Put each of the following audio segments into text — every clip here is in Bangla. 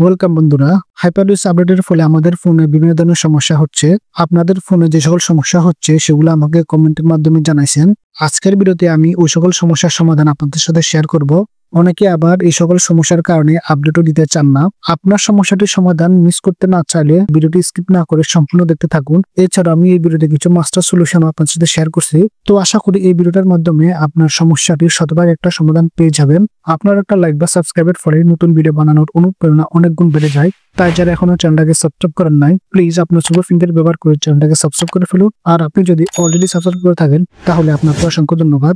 ওয়েলকাম বন্ধুরা হাইপারলুস আপডেটের ফলে আমাদের ফোনে বিভিন্ন ধরনের সমস্যা হচ্ছে আপনাদের ফোনে যে সকল সমস্যা হচ্ছে সেগুলো আমাকে কমেন্টের মাধ্যমে জানাইছেন আজকের বিরতি আমি ওই সকল সমস্যার সমাধান আপনাদের সাথে শেয়ার করব অনেকে আবার এই সকল সমস্যার কারণে আপডেটও দিতে চান না আপনার সমস্যাটির সমাধান মিস করতে না চাইলে ভিডিওটি স্কিপ না করে সম্পূর্ণ দেখতে থাকুন এছাড়া আমি এই ভিডিওতে কিছু মাস্টার সলিউশন আপনার সাথে শেয়ার করছি তো আশা করি এই ভিডিওটার মাধ্যমে আপনার সমস্যাটির শতভাগ একটা সমাধান পেয়ে যাবেন আপনার একটা লাইক বা সাবস্ক্রাইবের ফলে নতুন ভিডিও বানানোর অনুপ্রেরণা অনেক গুণ বেড়ে যায় তাই যারা এখনো চ্যানেলটাকে সাবস্ক্রাইব করেন নাই প্লিজ আপনার সুপার ফিঙ্গার ব্যবহার করে চ্যানেলটাকে সাবস্ক্রাইব করে ফেলুন আর আপনি যদি অলরেডি সাবস্ক্রাইব করে থাকেন তাহলে আপনার অসংখ্য ধন্যবাদ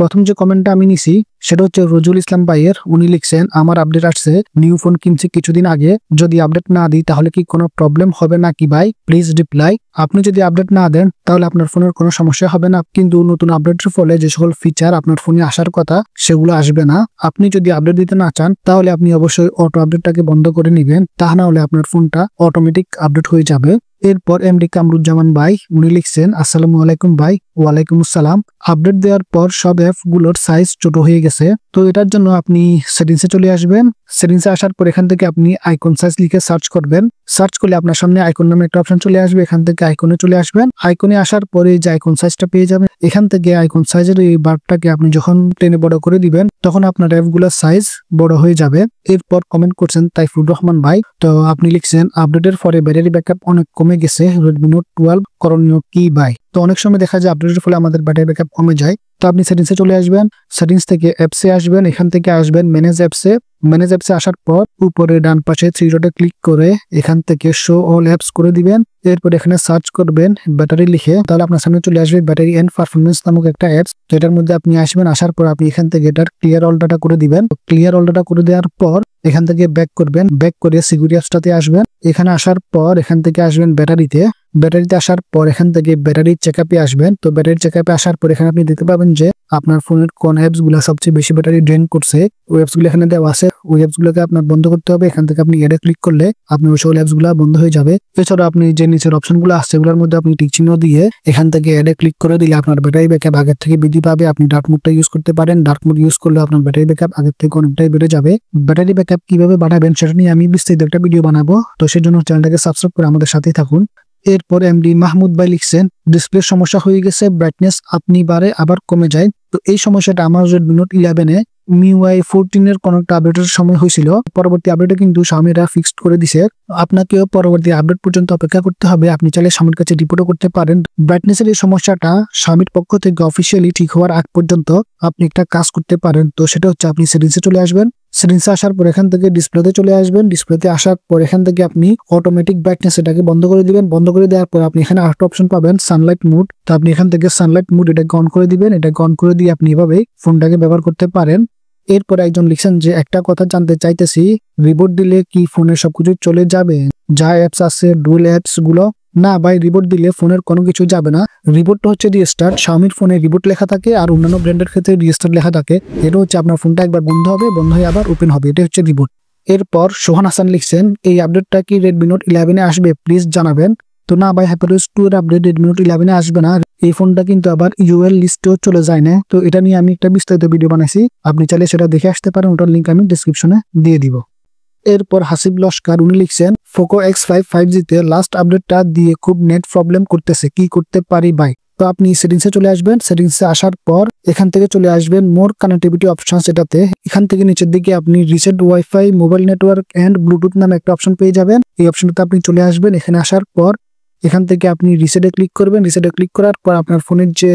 প্রথম যে কমেন্টটা আমি নিছি সেটা হচ্ছে রুজুল ইসলাম ভাইয়ের উনি লিখছেন আমার আপডেট আসছে নিউ ফোন কিনছি কিছুদিন আগে যদি আপডেট না দিই তাহলে কি কোনো প্রবলেম হবে না কি ভাই প্লিজ রিপ্লাই আপনি যদি আপডেট না দেন তাহলে আপনার ফোনের কোনো সমস্যা হবে না কিন্তু নতুন আপডেটের ফলে যে সকল ফিচার আপনার ফোনে আসার কথা সেগুলো আসবে না আপনি যদি আপডেট দিতে না চান তাহলে আপনি অবশ্যই অটো আপডেটটাকে বন্ধ করে নেবেন তা না হলে আপনার ফোনটা অটোমেটিক আপডেট হয়ে যাবে এরপর ডি কামরুজ্জামান ভাই উনি লিখছেন আসসালামু আলাইকুম ভাই ওয়ালাইকুম আসসালাম আপডেট দেওয়ার পর সব অ্যাপ গুলোর সাইজ ছোট হয়ে গেছে গেছে তো এটার জন্য আপনি সেটিংসে চলে আসবেন সেটিংসে আসার পর এখান থেকে আপনি আইকন সাইজ লিখে সার্চ করবেন সার্চ করলে আপনার সামনে আইকন নামে একটা অপশন চলে আসবে এখান থেকে আইকনে চলে আসবেন আইকনে আসার পরে যে আইকন সাইজটা পেয়ে যাবেন এখান থেকে আইকন সাইজের এই বারটাকে আপনি যখন টেনে বড় করে দিবেন তখন আপনার অ্যাপগুলোর সাইজ বড় হয়ে যাবে এরপর কমেন্ট করছেন তাইফুর রহমান ভাই তো আপনি লিখছেন আপডেটের পরে ব্যাটারি ব্যাকআপ অনেক কমে গেছে রেডমি নোট টুয়েলভ করণীয় কি বাই তো অনেক সময় দেখা যায় আপডেটের ফলে আমাদের ব্যাটারি ব্যাকআপ কমে যায় তো আপনি সেটিংসে চলে আসবেন সেটিংস থেকে অ্যাপসে আসবেন এখান থেকে আসবেন ম্যানেজ অ্যাপসে ম্যানেজ অ্যাপসে আসার পর উপরে ডান পাশে থ্রি ডটে ক্লিক করে এখান থেকে শো অল অ্যাপস করে দিবেন এরপর এখানে সার্চ করবেন ব্যাটারি লিখে তাহলে আপনার সামনে চলে আসবে ব্যাটারি অ্যান্ড পারফরমেন্স নামক একটা অ্যাপস তো এটার মধ্যে আপনি আসবেন আসার পর আপনি এখান থেকে এটার ক্লিয়ার অল ডাটা করে দিবেন ক্লিয়ার অল ডাটা করে দেওয়ার পর এখান থেকে ব্যাক করবেন ব্যাক করে সিকিউরিটি অ্যাপসটাতে আসবেন এখানে আসার পর এখান থেকে আসবেন ব্যাটারিতে ব্যাটারিতে আসার পর এখান থেকে ব্যাটারি চেক আপে আসবেন তো ব্যাটারি চেক আপে আসার পর এখানে আপনি দেখতে পাবেন যে আপনার ফোনের কোন অ্যাপসগুলো সবচেয়ে বেশি ব্যাটারি ড্রেন করছে ওই অ্যাপসগুলো এখানে দেওয়া আছে ওই অ্যাপসগুলোকে আপনার বন্ধ করতে হবে এখান থেকে আপনি এডে ক্লিক করলে আপনার ওই সকল অ্যাপসগুলো বন্ধ হয়ে যাবে এছাড়া আপনি যে নিচের অপশনগুলো আসছে এগুলোর মধ্যে আপনি টিকচিহ্ন দিয়ে এখান থেকে এডে ক্লিক করে দিলে আপনার ব্যাটারি ব্যাকআপ আগের থেকে বৃদ্ধি পাবে আপনি ডার্ক মোডটা ইউজ করতে পারেন ডার্ক মোড ইউজ করলে আপনার ব্যাটারি ব্যাকআপ আগের থেকে অনেকটাই বেড়ে যাবে ব্যাটারি ব্যাকআপ কিভাবে বানাবেন সেটা নিয়ে আমি বিস্তারিত একটা ভিডিও বানাবো তো সেই জন্য চ্যানেলটাকে সাবস্ক্রাইব করে আমাদের সাথেই থাকুন এরপর এমডি মাহমুদ ভাই লিখছেন ডিসপ্লে সমস্যা হয়ে গেছে ব্রাইটনেস আপনি বারে আবার কমে যায় তো এই সমস্যাটা আমার নোট ইলেভেনে মিউআই এর কোনো একটা আপডেটের সময় হয়েছিল পরবর্তী আপডেটে কিন্তু স্বামীরা ফিক্সড করে দিছে আপনাকেও পরবর্তী আপডেট পর্যন্ত অপেক্ষা করতে হবে আপনি চাইলে স্বামীর কাছে রিপোর্টও করতে পারেন ব্রাইটনেসের এই সমস্যাটা স্বামীর পক্ষ থেকে অফিসিয়ালি ঠিক হওয়ার আগ পর্যন্ত আপনি একটা কাজ করতে পারেন তো সেটা হচ্ছে আপনি সেটিংসে চলে আসবেন সেটিংসে আসার পর এখান থেকে ডিসপ্লেতে চলে আসবেন ডিসপ্লেতে আসার পর এখান থেকে আপনি অটোমেটিক ব্রাইটনেস এটাকে বন্ধ করে দিবেন বন্ধ করে দেওয়ার পর আপনি এখানে আরেকটা অপশন পাবেন সানলাইট মুড তো আপনি এখান থেকে সানলাইট মুড এটাকে অন করে দিবেন এটা অন করে দিয়ে আপনি এভাবে ফোনটাকে ব্যবহার করতে পারেন এরপরে একজন লিখছেন যে একটা কথা জানতে চাইতেছি রিবোর্ট দিলে কি ফোনে সবকিছু চলে যাবে যা অ্যাপস আছে ডুয়েল অ্যাপস গুলো না ভাই রিবোট দিলে ফোনের কোনো কিছু যাবে না রিবোটটা হচ্ছে রিস্টার স্বামীর ফোনে রিবোট লেখা থাকে আর অন্যান্য ব্র্যান্ডের ক্ষেত্রে রিস্টার লেখা থাকে এটা হচ্ছে আপনার ফোনটা একবার বন্ধ হবে বন্ধ হয়ে আবার ওপেন হবে এটা হচ্ছে রিবোট এরপর সোহান হাসান লিখছেন এই আপডেটটা কি রেডমি নোট ইলেভেনে আসবে প্লিজ জানাবেন তো না ভাই হ্যাপারোস টু এর আপডেট রেডমি নোট ইলেভেনে আসবে না এই ফোনটা কিন্তু আবার ইউএল লিস্টেও চলে যায় না তো এটা নিয়ে আমি একটা বিস্তারিত ভিডিও বানাইছি আপনি চাইলে সেটা দেখে আসতে পারেন ওটার লিঙ্ক আমি ডিসক্রিপশনে দিয়ে দিব এরপর হাসিব লস্কর উনি লিখছেন ফোকো এক্স ফাইভ ফাইভ জিতে লাস্ট আপডেটটা দিয়ে খুব নেট প্রবলেম করতেছে কি করতে পারি ভাই তো আপনি সেটিংসে চলে আসবেন সেটিংসে আসার পর এখান থেকে চলে আসবেন মোর কানেক্টিভিটি অপশন এটাতে এখান থেকে নিচের দিকে আপনি recent wifi mobile network and Bluetooth নামে একটা অপশন পেয়ে যাবেন এই অপশনটাতে আপনি চলে আসবেন এখানে আসার পর এখান থেকে আপনি রিসেটে ক্লিক করবেন রিসেটে ক্লিক করার পর আপনার ফোনের যে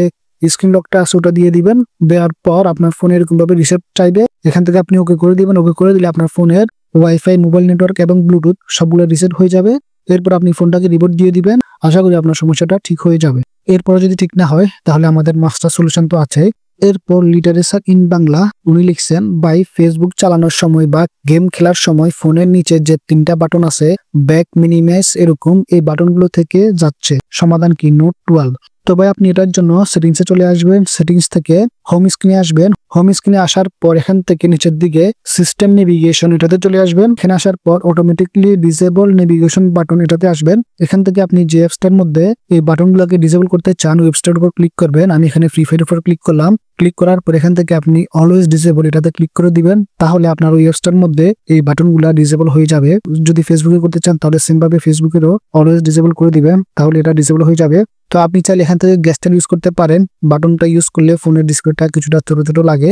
স্ক্রিন লকটা আছে ওটা দিয়ে দিবেন দেওয়ার পর আপনার ফোনে এরকমভাবে রিসেট চাইবে এখান থেকে আপনি ওকে করে দিবেন ওকে করে দিলে আপনার ফোনের ওয়াইফাই মোবাইল নেটওয়ার্ক এবং ব্লুটুথ সবগুলো রিসেট হয়ে যাবে এরপর আপনি ফোনটাকে রিবোট দিয়ে দিবেন আশা করি আপনার সমস্যাটা ঠিক হয়ে যাবে এরপর যদি ঠিক না হয় তাহলে আমাদের মাস্টার সলিউশন তো আছে এরপর লিটারেচার ইন বাংলা উনি লিখছেন বাই ফেসবুক চালানোর সময় বা গেম খেলার সময় ফোনের নিচে যে তিনটা বাটন আছে ব্যাক মিনিমাইজ এরকম এই বাটনগুলো থেকে যাচ্ছে সমাধান কি নোট টুয়েলভ তো ভাই আপনি এটার জন্য সেটিংস এ চলে আসবেন সেটিংস থেকে হোম স্ক্রিনে আসবেন হোম স্ক্রিনে আসার পর এখান থেকে নিচের দিকে সিস্টেম নেভিগেশন এটাতে চলে আসবেন এখানে আসার পর অটোমেটিকলি ডিসেবল নেভিগেশন বাটন এটাতে আসবেন এখান থেকে আপনি যে অ্যাপসটার মধ্যে এই বাটনগুলোকে ডিসেবল করতে চান ওয়েবসাইট উপর ক্লিক করবেন আমি এখানে ফ্রি ফায়ার উপর ক্লিক করলাম ক্লিক করার পর এখান থেকে আপনি অলওয়েজ ডিসেবল এটাতে ক্লিক করে দিবেন তাহলে আপনার অ্যাপসটার মধ্যে এই বাটনগুলো ডিসেবল হয়ে যাবে যদি ফেসবুকে করতে চান তাহলে সেমভাবে ফেসবুকেরও অলওয়েজ ডিসেবল করে দিবেন তাহলে এটা ডিসেবল হয়ে যাবে তো আপনি চাইলে এখান থেকে গ্যাসটা ইউজ করতে পারেন বাটনটা ইউজ করলে ফোনের ডিসপ্লেটা কিছুটা ছোটো ছোটো লাগে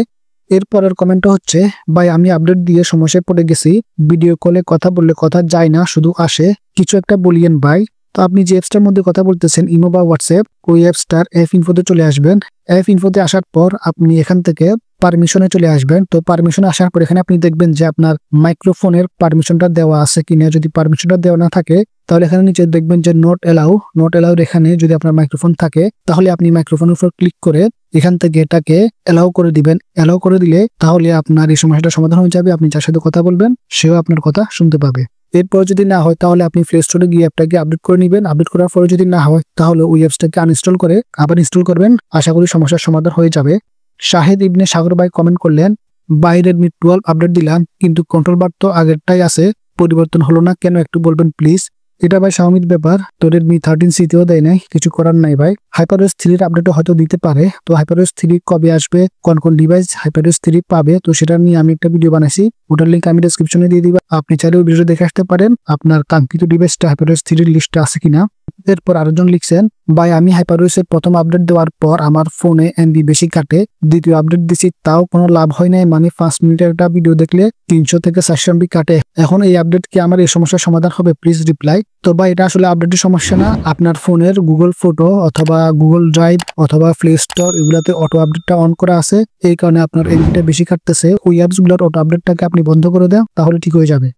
এরপরের কমেন্টটা হচ্ছে ভাই আমি আপডেট দিয়ে সমস্যায় পড়ে গেছি ভিডিও কলে কথা বললে কথা যায় না শুধু আসে কিছু একটা বলিয়েন ভাই তো আপনি যে অ্যাপসটার মধ্যে কথা বলতেছেন ইমো বা হোয়াটসঅ্যাপ ওই অ্যাপসটার এফ ইনফোতে চলে আসবেন এফ ইনফোতে আসার পর আপনি এখান থেকে পারমিশনে চলে আসবেন তো পারমিশনে আসার পর এখানে আপনি দেখবেন যে আপনার মাইক্রোফোনের পারমিশনটা দেওয়া আছে কিনা যদি পারমিশনটা দেওয়া না থাকে তাহলে এখানে নিচে দেখবেন যে নট এলাউ নট এলাউর এখানে যদি আপনার মাইক্রোফোন থাকে তাহলে আপনি মাইক্রোফোনের উপর ক্লিক করে এখান থেকে এটাকে এলাউ করে দিবেন এলাউ করে দিলে তাহলে আপনার এই সমস্যাটা সমাধান হয়ে যাবে আপনি যার সাথে কথা বলবেন সেও আপনার কথা শুনতে পাবে এরপর যদি না হয় তাহলে আপনি প্লে স্টোরে গিয়ে অ্যাপটাকে আপডেট করে নেবেন আপডেট করার পরে যদি না হয় তাহলে ওই অ্যাপসটাকে আনইনস্টল করে আবার ইনস্টল করবেন আশা করি সমস্যার সমাধান হয়ে যাবে শাহেদ ইবনে সাগর ভাই কমেন্ট করলেন বাই রেডমি টুয়েলভ আপডেট দিলাম কিন্তু কন্ট্রোল বার তো আগেরটাই আছে পরিবর্তন হলো না কেন একটু বলবেন প্লিজ এটা ভাই স্বামীর ব্যাপার তো রেডমি থার্টিন সিতেও দেয় নাই কিছু করার নাই ভাই হাইপারোস থ্রির আপডেটও হয়তো দিতে পারে তো হাইপারোস থ্রি কবে আসবে কোন কোন ডিভাইস হাইপারোস থ্রি পাবে তো সেটা নিয়ে আমি একটা ভিডিও বানাইছি ওটার লিঙ্ক আমি ডিসক্রিপশনে দিয়ে দিবা আপনি চাইলেও ভিডিও দেখে আসতে পারেন আপনার কাঙ্ক্ষিত ডিভাইসটা হাইপারোস থ্রির লিস্টে আছে কিনা এরপর আরেকজন লিখছেন ভাই আমি হাইপারওয়েসের প্রথম আপডেট দেওয়ার পর আমার ফোনে এমবি বেশি কাটে দ্বিতীয় আপডেট দিছি তাও কোনো লাভ হয় নাই মানে পাঁচ মিনিটের একটা ভিডিও দেখলে তিনশো থেকে চারশো এমবি কাটে এখন এই আপডেট কি আমার এই সমস্যার সমাধান হবে প্লিজ রিপ্লাই তো ভাই এটা আসলে আপডেটের সমস্যা না আপনার ফোনের গুগল ফটো অথবা গুগল ড্রাইভ অথবা প্লে স্টোর এগুলাতে অটো আপডেটটা অন করা আছে এই কারণে আপনার এমবিটা বেশি কাটতেছে ওই অ্যাপসগুলোর অটো আপডেটটাকে আপনি বন্ধ করে দেন তাহলে ঠিক হয়ে যাবে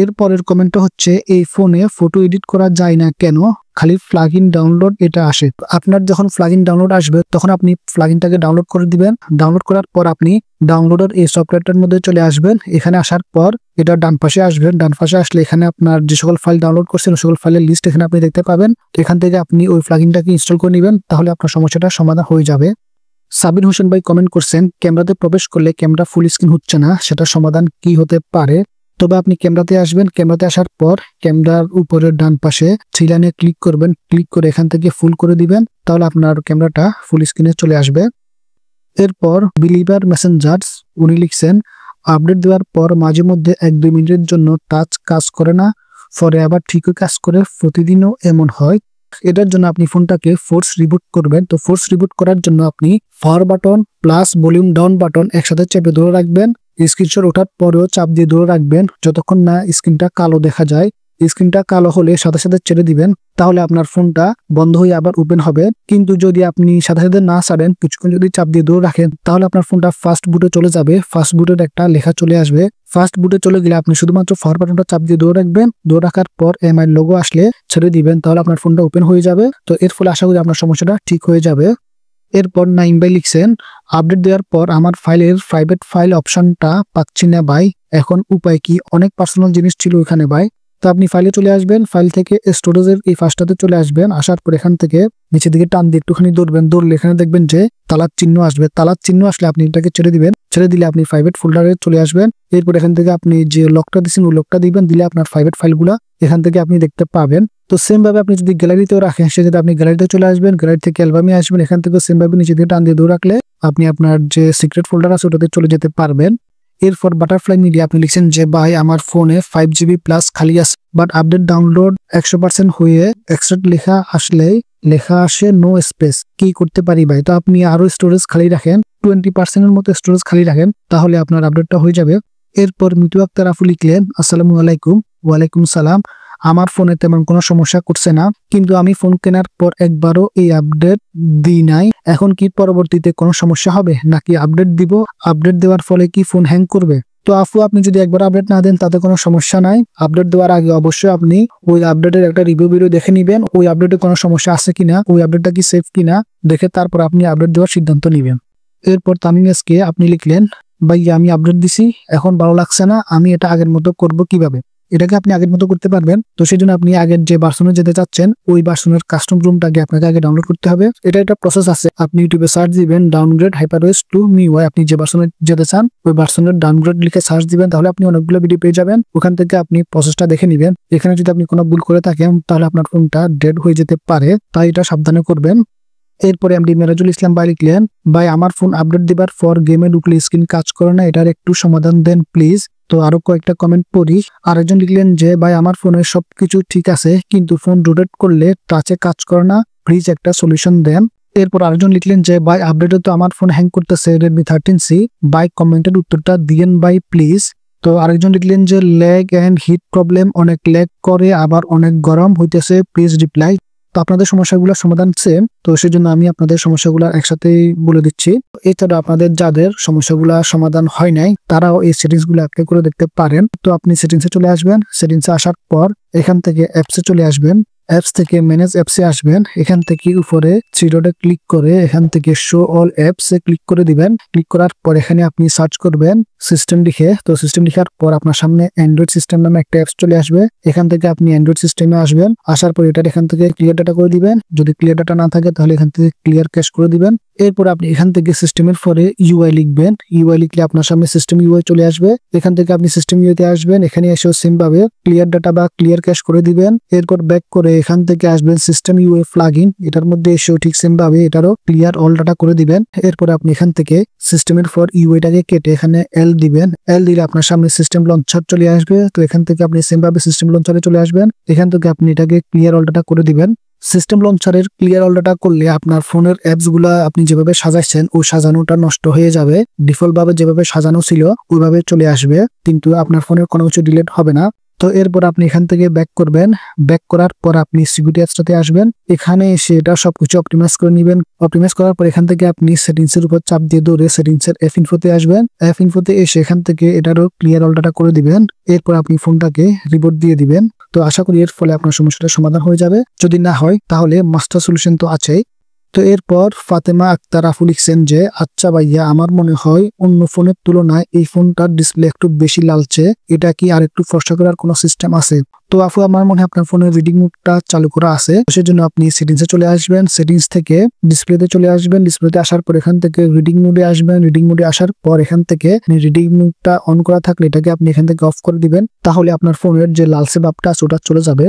এর পরের কমেন্টটা হচ্ছে এই ফোনে ফটো এডিট করা যায় না কেন খালি প্লাগ ডাউনলোড এটা আসে আপনার যখন প্লাগ ডাউনলোড আসবে তখন আপনি প্লাগ ডাউনলোড করে দিবেন ডাউনলোড করার পর আপনি ডাউনলোডের এই সফটওয়্যারটার মধ্যে চলে আসবেন এখানে আসার পর এটা ডান পাশে আসবেন ডান পাশে আসলে এখানে আপনার যে সকল ফাইল ডাউনলোড করছেন সকল ফাইলের লিস্ট এখানে আপনি দেখতে পাবেন এখান থেকে আপনি ওই প্লাগ ইনস্টল করে নেবেন তাহলে আপনার সমস্যাটা সমাধান হয়ে যাবে সাবিন হোসেন ভাই কমেন্ট করছেন ক্যামেরাতে প্রবেশ করলে ক্যামেরা ফুল স্ক্রিন হচ্ছে না সেটা সমাধান কি হতে পারে তবে আপনি ক্যামেরাতে আসবেন ক্যামেরাতে আসার পর ক্যামেরার উপরের ডান পাশে থ্রিলাইনে ক্লিক করবেন ক্লিক করে এখান থেকে ফুল করে দিবেন তাহলে আপনার ক্যামেরাটা ফুল স্ক্রিনে চলে আসবে এরপর বিলিভার মেসেঞ্জার্স উনি লিখছেন আপডেট দেওয়ার পর মাঝে মধ্যে এক দুই মিনিটের জন্য টাচ কাজ করে না ফরে আবার ঠিকই কাজ করে প্রতিদিনও এমন হয় এটার জন্য আপনি ফোনটাকে ফোর্স রিবুট করবেন তো ফোর্স রিবুট করার জন্য আপনি power button plus volume down button একসাথে চেপে ধরে রাখবেন স্ক্রিনশট ওঠার পরেও চাপ দিয়ে ধরে রাখবেন যতক্ষণ না স্ক্রিনটা কালো দেখা যায় স্ক্রিনটা কালো হলে সাথে সাথে ছেড়ে দিবেন তাহলে আপনার ফোনটা বন্ধ হয়ে আবার ওপেন হবে কিন্তু যদি আপনি সাথে সাথে না ছাড়েন কিছুক্ষণ যদি চাপ দিয়ে দূরে রাখেন তাহলে আপনার ফোনটা ফার্স্ট বুটে চলে যাবে ফার্স্ট বুটের একটা লেখা চলে আসবে ফার্স্ট বুটে চলে গেলে আপনি শুধুমাত্র ফর বাটনটা চাপ দিয়ে দূরে রাখবেন দূরে রাখার পর এমআই লোগো আসলে ছেড়ে দিবেন তাহলে আপনার ফোনটা ওপেন হয়ে যাবে তো এর ফলে আশা করি আপনার সমস্যাটা ঠিক হয়ে যাবে এরপর নাইম বাই লিখছেন আপডেট দেওয়ার পর আমার ফাইলের প্রাইভেট ফাইল অপশনটা পাচ্ছি না ভাই এখন উপায় কি অনেক পার্সোনাল জিনিস ছিল ওইখানে ভাই তো আপনি ফাইলে চলে আসবেন ফাইল থেকে স্টোরেজের এই ফার্স্টটাতে চলে আসবেন আসার পর এখান থেকে নিচের দিকে টান দিয়ে একটুখানি দৌড়বেন দৌড়লে এখানে দেখবেন যে তালার চিহ্ন আসবে তালার চিহ্ন আসলে আপনি এটাকে ছেড়ে দিবেন ছেড়ে দিলে আপনি প্রাইভেট ফোল্ডারে চলে আসবেন এরপর এখান থেকে আপনি যে লকটা দিচ্ছেন ওই লকটা দিবেন দিলে আপনার প্রাইভেট ফাইলগুলা এখান থেকে আপনি দেখতে পাবেন তো সেমভাবে আপনি যদি গ্যালারিতেও রাখেন সেক্ষেত্রে আপনি গ্যালারিতে চলে আসবেন গ্যালারি থেকে অ্যালবামে আসবেন এখান থেকে সেমভাবে নিচে দিয়ে টান দিয়ে রাখলে আপনি আপনার যে সিক্রেট ফোল্ডার আছে ওটাতে চলে যেতে পারবেন এরপর বাটারফ্লাই মিডিয়া আপনি লিখছেন যে ভাই আমার ফোনে ফাইভ জিবি প্লাস খালি আছে বাট আপডেট ডাউনলোড একশো পার্সেন্ট হয়ে এক্সট্রা লেখা আসলেই লেখা আসে নো স্পেস কি করতে পারি ভাই তো আপনি আরো স্টোরেজ খালি রাখেন টোয়েন্টি পার্সেন্টের মতো স্টোরেজ খালি রাখেন তাহলে আপনার আপডেটটা হয়ে যাবে এরপর মিতু আক্তার আফু লিখলেন আসসালামু আলাইকুম ওয়ালাইকুম সালাম আমার ফোনে তেমন কোনো সমস্যা করছে না কিন্তু আমি ফোন কেনার পর একবারও এই আপডেট দিই নাই এখন কি পরবর্তীতে কোনো সমস্যা হবে নাকি আপডেট দিব আপডেট দেওয়ার ফলে কি ফোন হ্যাং করবে তো আফু আপনি যদি একবার আপডেট না দেন তাতে কোনো সমস্যা নাই আপডেট দেওয়ার আগে অবশ্যই আপনি ওই আপডেটের একটা রিভিউ ভিডিও দেখে নেবেন ওই আপডেটে কোনো সমস্যা আছে কিনা ওই আপডেটটা কি সেফ কিনা দেখে তারপর আপনি আপডেট দেওয়ার সিদ্ধান্ত নেবেন এরপর তামিম এসকে আপনি লিখলেন ভাই আমি আপডেট দিছি এখন ভালো লাগছে না আমি এটা আগের মতো করব কিভাবে এটাকে আপনি আগের মতো করতে পারবেন তো সেই জন্য আপনি আগের যে বার্সনে যেতে চাচ্ছেন ওই বার্সনের কাস্টম রুমটাকে আপনাকে আগে ডাউনলোড করতে হবে এটা একটা প্রসেস আছে আপনি ইউটিউবে সার্চ দিবেন downgrade OS to MIUI আপনি যে বার্সনে যেতে চান ওই বার্সনের ডাউনগ্রেড লিখে সার্চ দিবেন তাহলে আপনি অনেকগুলো ভিডিও পেয়ে যাবেন ওখান থেকে আপনি প্রসেসটা দেখে নেবেন এখানে যদি আপনি কোনো ভুল করে থাকেন তাহলে আপনার ফোনটা ডেড হয়ে যেতে পারে তাই এটা সাবধানে করবেন এরপরে এমডি মেরাজুল ইসলাম ভাই লিখলেন ভাই আমার ফোন আপডেট দিবার পর গেমে ঢুকলে স্ক্রিন কাজ করে না এটার একটু সমাধান দেন প্লিজ তো আরো কয়েকটা কমেন্ট পড়ি আরেকজন লিখলেন যে ভাই আমার ফোনে সবকিছু ঠিক আছে কিন্তু ফোন রোটেট করলে টাচে কাজ করে না ফ্রিজ একটা সলিউশন দেন এরপর আরেকজন লিখলেন যে ভাই আপডেটে তো আমার ফোন হ্যাং করতেছে রেডমি থার্টিন সি বাই কমেন্টের উত্তরটা দিয়েন বাই প্লিজ তো আরেকজন লিখলেন যে লেগ অ্যান্ড হিট প্রবলেম অনেক লেগ করে আবার অনেক গরম হইতেছে প্লিজ রিপ্লাই তো আপনাদের সমস্যাগুলোর সমাধান সেম তো সেজন্য আমি আপনাদের সমস্যাগুলো একসাথে বলে দিচ্ছি এছাড়া আপনাদের যাদের সমস্যাগুলো সমাধান হয় নাই তারাও এই সেটিংস গুলো আপনি করে দেখতে পারেন তো আপনি সেটিংসে চলে আসবেন সেটিংসে আসার পর এখান থেকে অ্যাপসে চলে আসবেন অ্যাপস থেকে ম্যানেজ অ্যাপসে আসবেন এখান থেকে উপরে থ্রিডোডে ক্লিক করে এখান থেকে শো অল অ্যাপসে ক্লিক করে দিবেন ক্লিক করার পর এখানে আপনি সার্চ করবেন সিস্টেম লিখে তো সিস্টেম লিখার পর আপনার সামনে অ্যান্ড্রয়েড সিস্টেম নামে একটা অ্যাপস চলে আসবে এখান থেকে আপনি অ্যান্ড্রয়েড সিস্টেমে আসবেন আসার পর এটার এখান থেকে ক্লিয়ার ডাটা করে দিবেন যদি ক্লিয়ার ডাটা না থাকে তাহলে এখান থেকে ক্লিয়ার ক্যাশ করে দিবেন এরপর আপনি এখান থেকে সিস্টেমের পরে ইউআই লিখবেন ইউআই লিখলে আপনার সামনে সিস্টেম ইউআই চলে আসবে এখান থেকে আপনি সিস্টেম ইউতে আসবেন এখানে এসেও সেম ভাবে ক্লিয়ার ডাটা বা ক্লিয়ার ক্যাশ করে দিবেন এরপর ব্যাক করে এখান থেকে আসবেন সিস্টেম ইউআই প্লাগ এটার মধ্যে এসেও ঠিক সেম ভাবে এটারও ক্লিয়ার অল ডাটা করে দিবেন এরপর আপনি এখান থেকে সিস্টেমের ফর ইউআইটাকে কেটে এখানে এল দিবেন এল দিলে আপনার সামনে সিস্টেম লঞ্চার চলে আসবে তো এখান থেকে আপনি সেমভাবে সিস্টেম লঞ্চারে চলে আসবেন এখান থেকে আপনি এটাকে ক্লিয়ার অলটাটা করে দিবেন সিস্টেম লঞ্চারের ক্লিয়ার অলডাটা করলে আপনার ফোনের অ্যাপসগুলো আপনি যেভাবে সাজাইছেন ও সাজানোটা নষ্ট হয়ে যাবে ডিফল্টভাবে যেভাবে সাজানো ছিল ওইভাবে চলে আসবে কিন্তু আপনার ফোনের কোনো কিছু ডিলেট হবে না তো এরপর আপনি এখান থেকে ব্যাক করবেন ব্যাক করার পর আপনি সিকিউরিটি অ্যাপসটাতে আসবেন এখানে এসে এটা সবকিছু অপটিমাইজ করে নেবেন অপটিমাইজ করার পর এখান থেকে আপনি সেটিংস এর উপর চাপ দিয়ে ধরে সেটিংস এর এফ ইনফোতে আসবেন এফ ইনফোতে এসে এখান থেকে এটারও ক্লিয়ার অলডাটা করে দিবেন এরপর আপনি ফোনটাকে রিপোর্ট দিয়ে দিবেন তো আশা করি এর ফলে আপনার সমস্যাটা সমাধান হয়ে যাবে যদি না হয় তাহলে মাস্টার সলিউশন তো আছেই তো এরপর ফাতেমা আক্তার আফু লিখছেন যে আচ্ছা ভাইয়া আমার মনে হয় অন্য ফোনের তুলনায় এই ফোনটার ডিসপ্লে একটু বেশি লালচে এটা কি আর একটু ফর্সা করার কোনো সিস্টেম আছে তো আফু আমার মনে হয় আপনার ফোনের রিডিং মুডটা চালু করা আছে সেজন্য আপনি সেটিংসে চলে আসবেন সেটিংস থেকে ডিসপ্লেতে চলে আসবেন ডিসপ্লেতে আসার পর এখান থেকে রিডিং মুডে আসবেন রিডিং মুডে আসার পর এখান থেকে রিডিং মুডটা অন করা থাকলে এটাকে আপনি এখান থেকে অফ করে দিবেন তাহলে আপনার ফোনের যে লালসে ভাবটা আছে ওটা চলে যাবে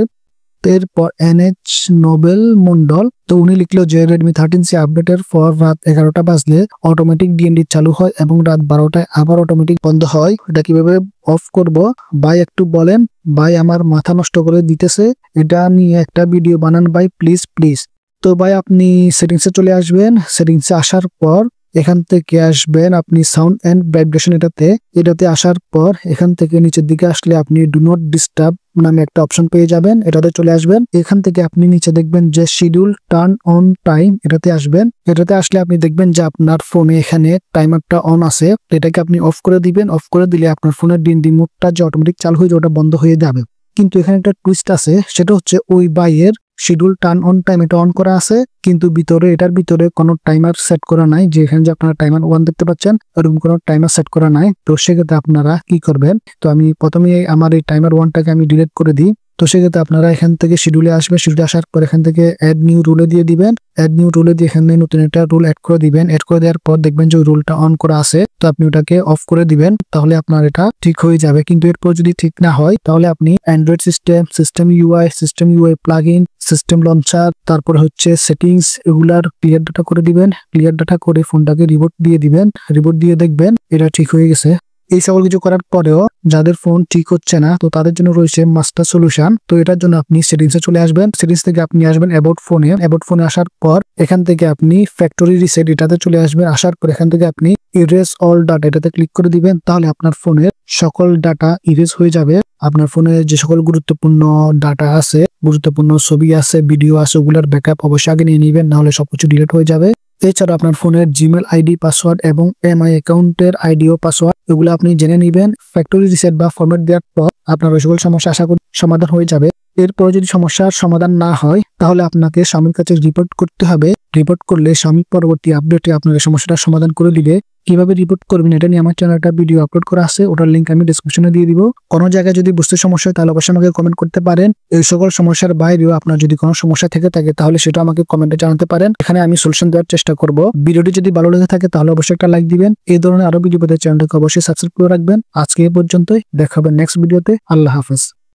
পর এইচ নোবেল মন্ডল তো উনি লিখলো যে রেডমি থার্টিন সি আপডেটের পর রাত এগারোটা বাজলে অটোমেটিক ডিএনডি চালু হয় এবং রাত বারোটায় আবার অটোমেটিক বন্ধ হয় এটা কিভাবে অফ করব ভাই একটু বলেন ভাই আমার মাথা নষ্ট করে দিতেছে এটা নিয়ে একটা ভিডিও বানান ভাই প্লিজ প্লিজ তো ভাই আপনি সেটিংসে চলে আসবেন সেটিংসে আসার পর এখান থেকে আসবেন আপনি সাউন্ড অ্যান্ড ভাইব্রেশন এটাতে এটাতে আসার পর এখান থেকে নিচের দিকে আসলে আপনি ডু নট ডিস্টার্ব নামে একটা অপশন পেয়ে যাবেন এটাতে চলে আসবেন এখান থেকে আপনি নিচে দেখবেন যে শিডিউল টার্ন অন টাইম এটাতে আসবেন এটাতে আসলে আপনি দেখবেন যে আপনার ফোনে এখানে টাইমারটা অন আছে এটাকে আপনি অফ করে দিবেন অফ করে দিলে আপনার ফোনের ডিন রিমোটটা যে অটোমেটিক চালু হয়ে ওটা বন্ধ হয়ে যাবে কিন্তু এখানে একটা টুইস্ট আছে সেটা হচ্ছে ওই বাইয়ের শিডিউল টার্ন অন টাইম এটা অন করা আছে কিন্তু ভিতরে এটার ভিতরে কোনো টাইমার সেট করা নাই যেখানে যে আপনারা টাইমার ওয়ান দেখতে পাচ্ছেন ওরকম কোনো টাইমার সেট করা নাই তো সেক্ষেত্রে আপনারা কি করবেন তো আমি প্রথমে আমার এই টাইমার ওয়ানটাকে আমি ডিলেট করে দিই তো সেক্ষেত্রে আপনারা এখান থেকে শিডিউলে আসবেন শিডিউলে আসার পর এখান থেকে অ্যাড নিউ রুলে দিয়ে দিবেন অ্যাড নিউ রুলে দিয়ে এখানে নতুন একটা রুল অ্যাড করে দিবেন অ্যাড করে দেওয়ার পর দেখবেন যে রুলটা অন করা আছে তো আপনি ওটাকে অফ করে দিবেন তাহলে আপনার এটা ঠিক হয়ে যাবে কিন্তু এরপর যদি ঠিক না হয় তাহলে আপনি Android system system UI system UI plug in system launcher তারপর হচ্ছে সেটিংস এগুলার ক্লিয়ার ডাটা করে দিবেন ক্লিয়ার ডাটা করে ফোনটাকে রিবোট দিয়ে দিবেন রিবোট দিয়ে দেখবেন এটা ঠিক হয়ে গেছে এই সকল কিছু করার পরেও যাদের ফোন ঠিক হচ্ছে না তো তাদের জন্য রয়েছে মাস্টার সলিউশন তো এটার জন্য আপনি সেটিংসে চলে আসবেন সেটিংস থেকে আপনি আসবেন অ্যাবাউট ফোনে অ্যাবাউট ফোনে আসার পর এখান থেকে আপনি ফ্যাক্টরি রিসেট এটাতে চলে আসবেন আসার পর এখান থেকে আপনি ইরেস অল ডাটা এটাতে ক্লিক করে দিবেন তাহলে আপনার ফোনের সকল ডাটা ইরেজ হয়ে যাবে আপনার ফোনে যে সকল গুরুত্বপূর্ণ ডাটা আছে গুরুত্বপূর্ণ ছবি আছে ভিডিও আছে ওগুলোর ব্যাকআপ অবশ্যই আগে নিয়ে নিবেন নাহলে সবকিছু ডিলিট হয়ে যাবে এছাড়া আপনার ফোনের জিমেল আইডি পাসওয়ার্ড এবং এমআই অ্যাকাউন্টের আইডি ও পাসওয়ার্ড এগুলো আপনি জেনে নেবেন ফ্যাক্টরি রিসেট বা ফরম্যাট দেওয়ার পর আপনার ওই সকল সমস্যা আশা করি সমাধান হয়ে যাবে এরপরে যদি সমস্যার সমাধান না হয় তাহলে আপনাকে স্বামীর কাছে রিপোর্ট করতে হবে রিপোর্ট করলে স্বামী পরবর্তী আপডেটে আপনার সমস্যাটা সমাধান করে দিবে কিভাবে রিপোর্ট করবেন এটা নিয়ে আমার একটা ভিডিও আপলোড করা আছে ওটার লিঙ্ক আমি ডিসক্রিপশনে দিয়ে দিব কোনো জায়গায় যদি বুঝতে সমস্যা হয় তাহলে অবশ্যই আমাকে কমেন্ট করতে পারেন এই সকল সমস্যার বাইরেও আপনার যদি কোনো সমস্যা থেকে থাকে তাহলে সেটা আমাকে কমেন্টে জানাতে পারেন এখানে আমি সলিউশন দেওয়ার চেষ্টা করব ভিডিওটি যদি ভালো লেগে থাকে তাহলে অবশ্যই একটা লাইক দিবেন এই ধরনের আরো ভিডিও পেতে চ্যানেলটাকে অবশ্যই সাবস্ক্রাইব করে রাখবেন আজকে এ পর্যন্তই দেখাবেন নেক্সট ভিডিওতে আল্লাহ হাফেজ